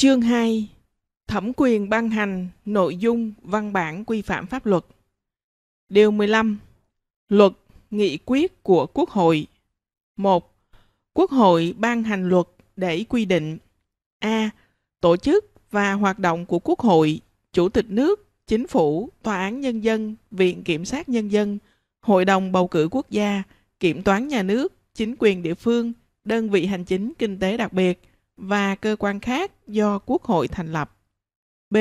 Chương 2 Thẩm quyền ban hành nội dung văn bản quy phạm pháp luật Điều 15 Luật nghị quyết của Quốc hội 1. Quốc hội ban hành luật để quy định A. Tổ chức và hoạt động của Quốc hội, Chủ tịch nước, Chính phủ, Tòa án Nhân dân, Viện Kiểm sát Nhân dân, Hội đồng Bầu cử Quốc gia, Kiểm toán Nhà nước, Chính quyền địa phương, Đơn vị hành chính kinh tế đặc biệt và cơ quan khác do Quốc hội thành lập. B.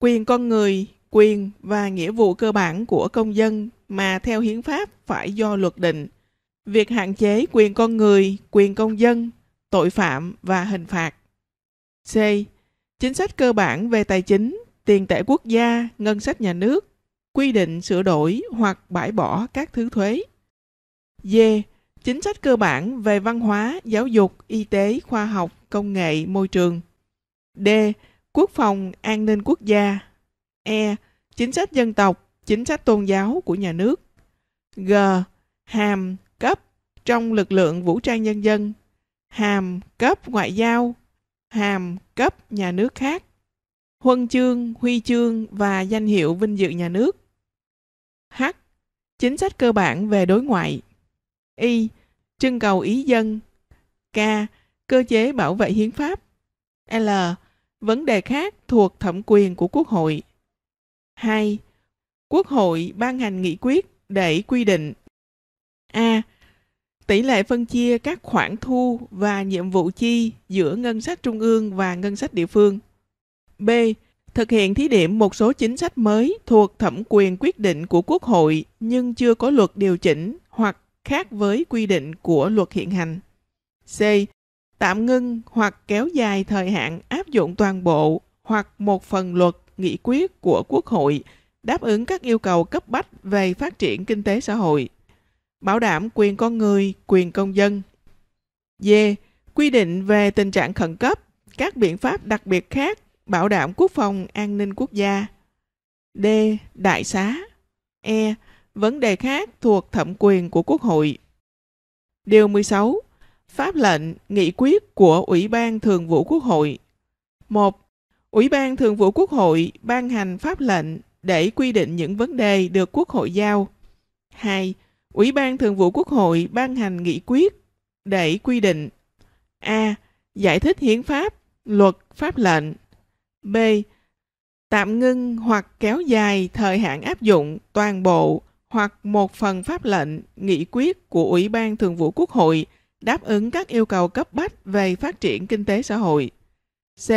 Quyền con người, quyền và nghĩa vụ cơ bản của công dân mà theo hiến pháp phải do luật định. Việc hạn chế quyền con người, quyền công dân, tội phạm và hình phạt. C. Chính sách cơ bản về tài chính, tiền tệ quốc gia, ngân sách nhà nước, quy định sửa đổi hoặc bãi bỏ các thứ thuế. D chính sách cơ bản về văn hóa, giáo dục, y tế, khoa học, công nghệ, môi trường. D. Quốc phòng, an ninh quốc gia. E. Chính sách dân tộc, chính sách tôn giáo của nhà nước. G. Hàm, cấp trong lực lượng vũ trang nhân dân. Hàm, cấp ngoại giao. Hàm, cấp nhà nước khác. Huân chương, huy chương và danh hiệu vinh dự nhà nước. H. Chính sách cơ bản về đối ngoại, Y. Trưng cầu ý dân. K. Cơ chế bảo vệ hiến pháp. L. Vấn đề khác thuộc thẩm quyền của Quốc hội. 2. Quốc hội ban hành nghị quyết để quy định A. Tỷ lệ phân chia các khoản thu và nhiệm vụ chi giữa ngân sách trung ương và ngân sách địa phương. B. Thực hiện thí điểm một số chính sách mới thuộc thẩm quyền quyết định của Quốc hội nhưng chưa có luật điều chỉnh hoặc khác với quy định của luật hiện hành. C. Tạm ngưng hoặc kéo dài thời hạn áp dụng toàn bộ hoặc một phần luật nghị quyết của Quốc hội đáp ứng các yêu cầu cấp bách về phát triển kinh tế xã hội, bảo đảm quyền con người, quyền công dân. D. Quy định về tình trạng khẩn cấp, các biện pháp đặc biệt khác bảo đảm quốc phòng an ninh quốc gia. D. Đại xá. E vấn đề khác thuộc thẩm quyền của Quốc hội. Điều 16. Pháp lệnh, nghị quyết của Ủy ban Thường vụ Quốc hội. 1. Ủy ban Thường vụ Quốc hội ban hành pháp lệnh để quy định những vấn đề được Quốc hội giao. 2. Ủy ban Thường vụ Quốc hội ban hành nghị quyết để quy định A. Giải thích hiến pháp, luật, pháp lệnh. B. Tạm ngưng hoặc kéo dài thời hạn áp dụng toàn bộ hoặc một phần pháp lệnh, nghị quyết của Ủy ban Thường vụ Quốc hội đáp ứng các yêu cầu cấp bách về phát triển kinh tế xã hội. C.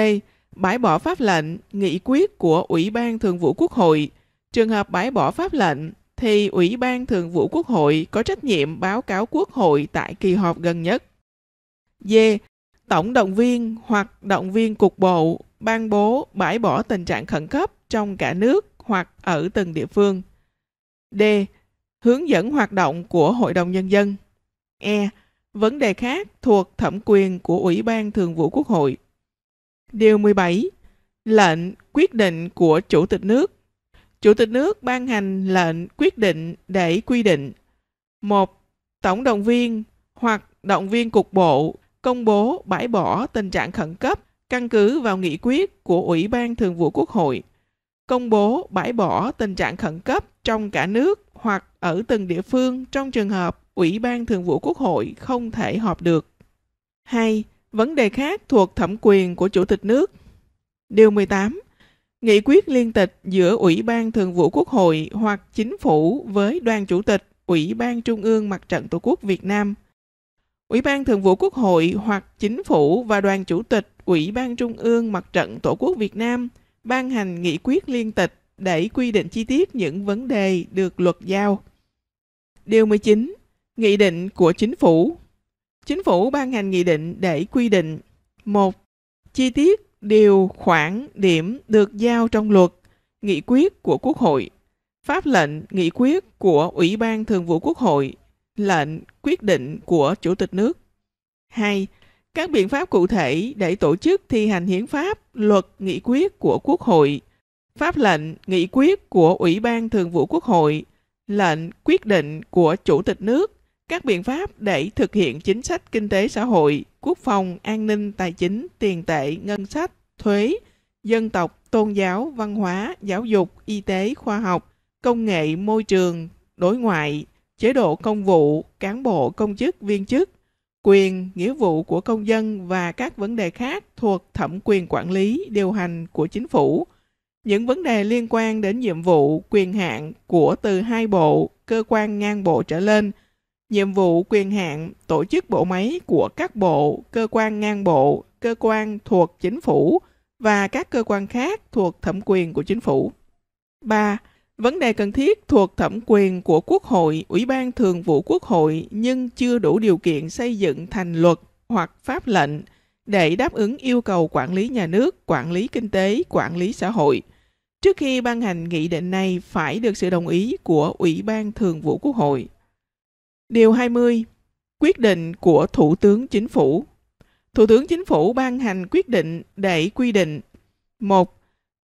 Bãi bỏ pháp lệnh, nghị quyết của Ủy ban Thường vụ Quốc hội. Trường hợp bãi bỏ pháp lệnh thì Ủy ban Thường vụ Quốc hội có trách nhiệm báo cáo Quốc hội tại kỳ họp gần nhất. D. Tổng động viên hoặc động viên cục bộ ban bố bãi bỏ tình trạng khẩn cấp trong cả nước hoặc ở từng địa phương. D. Hướng dẫn hoạt động của Hội đồng Nhân dân. E. Vấn đề khác thuộc thẩm quyền của Ủy ban Thường vụ Quốc hội. Điều 17. Lệnh quyết định của Chủ tịch nước. Chủ tịch nước ban hành lệnh quyết định để quy định một Tổng động viên hoặc động viên cục bộ công bố bãi bỏ tình trạng khẩn cấp căn cứ vào nghị quyết của Ủy ban Thường vụ Quốc hội công bố bãi bỏ tình trạng khẩn cấp trong cả nước hoặc ở từng địa phương trong trường hợp Ủy ban Thường vụ Quốc hội không thể họp được. 2. Vấn đề khác thuộc thẩm quyền của Chủ tịch nước. Điều 18. Nghị quyết liên tịch giữa Ủy ban Thường vụ Quốc hội hoặc Chính phủ với Đoàn Chủ tịch Ủy ban Trung ương Mặt trận Tổ quốc Việt Nam. Ủy ban Thường vụ Quốc hội hoặc Chính phủ và Đoàn Chủ tịch Ủy ban Trung ương Mặt trận Tổ quốc Việt Nam – ban hành nghị quyết liên tịch để quy định chi tiết những vấn đề được luật giao. Điều 19. Nghị định của chính phủ. Chính phủ ban hành nghị định để quy định một Chi tiết, điều, khoản, điểm được giao trong luật, nghị quyết của Quốc hội, pháp lệnh, nghị quyết của Ủy ban Thường vụ Quốc hội, lệnh, quyết định của Chủ tịch nước. 2 các biện pháp cụ thể để tổ chức thi hành hiến pháp, luật, nghị quyết của Quốc hội, pháp lệnh, nghị quyết của Ủy ban Thường vụ Quốc hội, lệnh, quyết định của Chủ tịch nước, các biện pháp để thực hiện chính sách kinh tế xã hội, quốc phòng, an ninh, tài chính, tiền tệ, ngân sách, thuế, dân tộc, tôn giáo, văn hóa, giáo dục, y tế, khoa học, công nghệ, môi trường, đối ngoại, chế độ công vụ, cán bộ, công chức, viên chức, quyền nghĩa vụ của công dân và các vấn đề khác thuộc thẩm quyền quản lý điều hành của chính phủ những vấn đề liên quan đến nhiệm vụ quyền hạn của từ hai bộ cơ quan ngang bộ trở lên nhiệm vụ quyền hạn tổ chức bộ máy của các bộ cơ quan ngang bộ cơ quan thuộc chính phủ và các cơ quan khác thuộc thẩm quyền của chính phủ 3 Vấn đề cần thiết thuộc thẩm quyền của Quốc hội, Ủy ban Thường vụ Quốc hội nhưng chưa đủ điều kiện xây dựng thành luật hoặc pháp lệnh để đáp ứng yêu cầu quản lý nhà nước, quản lý kinh tế, quản lý xã hội. Trước khi ban hành nghị định này phải được sự đồng ý của Ủy ban Thường vụ Quốc hội. Điều 20. Quyết định của Thủ tướng Chính phủ. Thủ tướng Chính phủ ban hành quyết định để quy định: một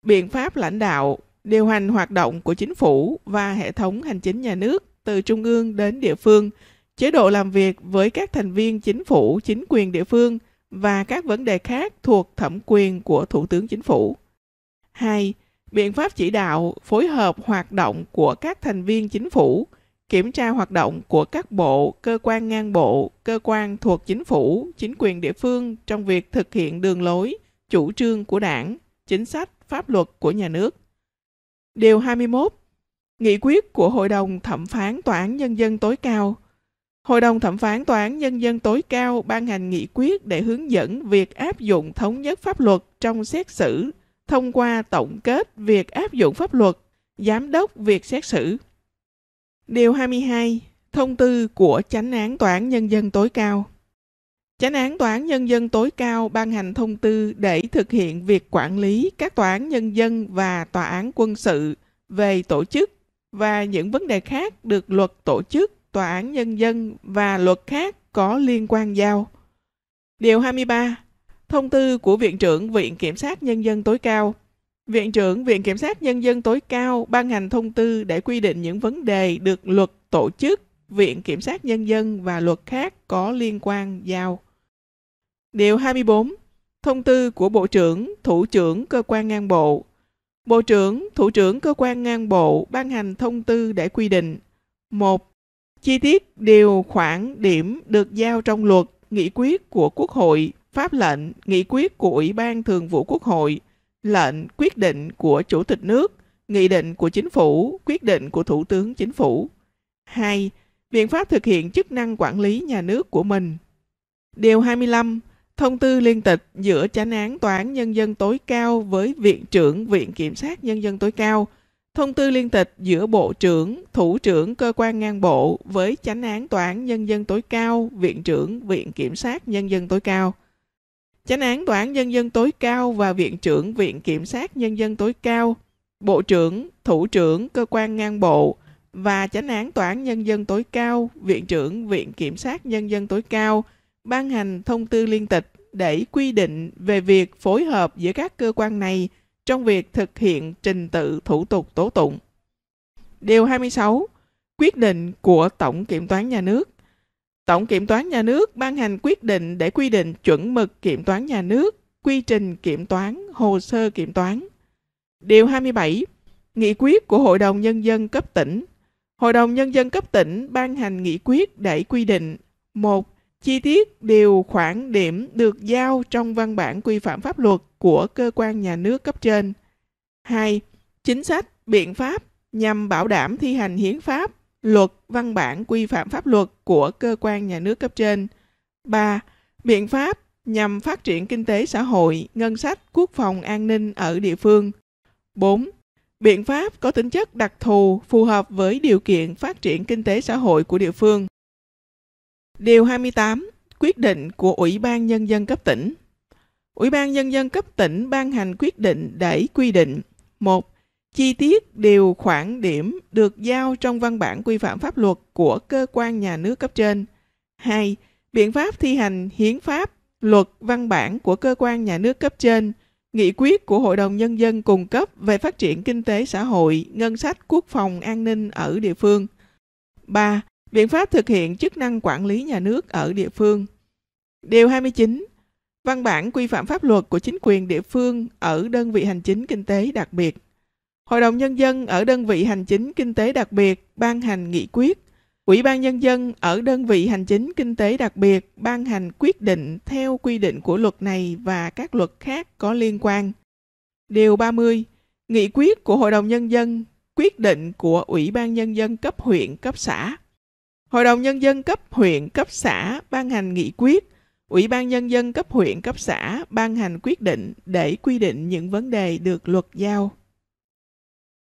Biện pháp lãnh đạo điều hành hoạt động của chính phủ và hệ thống hành chính nhà nước từ trung ương đến địa phương, chế độ làm việc với các thành viên chính phủ, chính quyền địa phương và các vấn đề khác thuộc thẩm quyền của Thủ tướng Chính phủ. 2. Biện pháp chỉ đạo phối hợp hoạt động của các thành viên chính phủ, kiểm tra hoạt động của các bộ, cơ quan ngang bộ, cơ quan thuộc chính phủ, chính quyền địa phương trong việc thực hiện đường lối, chủ trương của đảng, chính sách, pháp luật của nhà nước. Điều 21. Nghị quyết của Hội đồng Thẩm phán Tòa án Nhân dân tối cao Hội đồng Thẩm phán Tòa án Nhân dân tối cao ban hành nghị quyết để hướng dẫn việc áp dụng thống nhất pháp luật trong xét xử thông qua tổng kết việc áp dụng pháp luật, giám đốc việc xét xử. Điều 22. Thông tư của Chánh án Tòa án Nhân dân tối cao Chánh án Tòa án Nhân dân tối cao ban hành thông tư để thực hiện việc quản lý các tòa án nhân dân và tòa án quân sự về tổ chức và những vấn đề khác được luật tổ chức, tòa án nhân dân và luật khác có liên quan giao. Điều 23. Thông tư của Viện trưởng Viện Kiểm sát Nhân dân tối cao. Viện trưởng Viện Kiểm sát Nhân dân tối cao ban hành thông tư để quy định những vấn đề được luật tổ chức, Viện Kiểm sát Nhân dân và luật khác có liên quan giao. Điều 24. Thông tư của Bộ trưởng, Thủ trưởng cơ quan ngang bộ. Bộ trưởng, Thủ trưởng cơ quan ngang bộ ban hành thông tư để quy định 1. Chi tiết điều khoản điểm được giao trong luật, nghị quyết của Quốc hội, pháp lệnh, nghị quyết của Ủy ban Thường vụ Quốc hội, lệnh, quyết định của Chủ tịch nước, nghị định của Chính phủ, quyết định của Thủ tướng Chính phủ. 2. Biện pháp thực hiện chức năng quản lý nhà nước của mình. Điều 25. Thông tư liên tịch giữa chánh án tòa án nhân dân tối cao với Viện trưởng Viện Kiểm sát Nhân dân tối cao. Thông tư liên tịch giữa Bộ trưởng, Thủ trưởng cơ quan ngang bộ với chánh án tòa án nhân dân tối cao, Viện trưởng Viện Kiểm sát Nhân dân tối cao. Chánh án tòa án nhân dân tối cao và Viện trưởng Viện Kiểm sát Nhân dân tối cao, Bộ trưởng, Thủ trưởng cơ quan ngang bộ và chánh án tòa án nhân dân tối cao, Viện trưởng Viện Kiểm sát Nhân dân tối cao – ban hành thông tư liên tịch để quy định về việc phối hợp giữa các cơ quan này trong việc thực hiện trình tự thủ tục tố tụng. Điều 26. Quyết định của Tổng Kiểm toán Nhà nước Tổng Kiểm toán Nhà nước ban hành quyết định để quy định chuẩn mực kiểm toán nhà nước, quy trình kiểm toán, hồ sơ kiểm toán. Điều 27. Nghị quyết của Hội đồng Nhân dân cấp tỉnh Hội đồng Nhân dân cấp tỉnh ban hành nghị quyết để quy định một chi tiết điều khoản điểm được giao trong văn bản quy phạm pháp luật của cơ quan nhà nước cấp trên. 2. Chính sách, biện pháp nhằm bảo đảm thi hành hiến pháp, luật, văn bản quy phạm pháp luật của cơ quan nhà nước cấp trên. 3. Biện pháp nhằm phát triển kinh tế xã hội, ngân sách, quốc phòng an ninh ở địa phương. 4. Biện pháp có tính chất đặc thù phù hợp với điều kiện phát triển kinh tế xã hội của địa phương. Điều 28. Quyết định của Ủy ban Nhân dân cấp tỉnh Ủy ban Nhân dân cấp tỉnh ban hành quyết định để quy định 1. Chi tiết điều khoản điểm được giao trong văn bản quy phạm pháp luật của cơ quan nhà nước cấp trên. 2. Biện pháp thi hành hiến pháp, luật, văn bản của cơ quan nhà nước cấp trên, nghị quyết của Hội đồng Nhân dân cung cấp về phát triển kinh tế xã hội, ngân sách quốc phòng an ninh ở địa phương. 3 biện pháp thực hiện chức năng quản lý nhà nước ở địa phương. Điều 29. Văn bản quy phạm pháp luật của chính quyền địa phương ở đơn vị hành chính kinh tế đặc biệt. Hội đồng Nhân dân ở đơn vị hành chính kinh tế đặc biệt ban hành nghị quyết. Ủy ban Nhân dân ở đơn vị hành chính kinh tế đặc biệt ban hành quyết định theo quy định của luật này và các luật khác có liên quan. Điều 30. Nghị quyết của Hội đồng Nhân dân, quyết định của Ủy ban Nhân dân cấp huyện, cấp xã Hội đồng Nhân dân cấp huyện, cấp xã ban hành nghị quyết, Ủy ban Nhân dân cấp huyện, cấp xã ban hành quyết định để quy định những vấn đề được luật giao.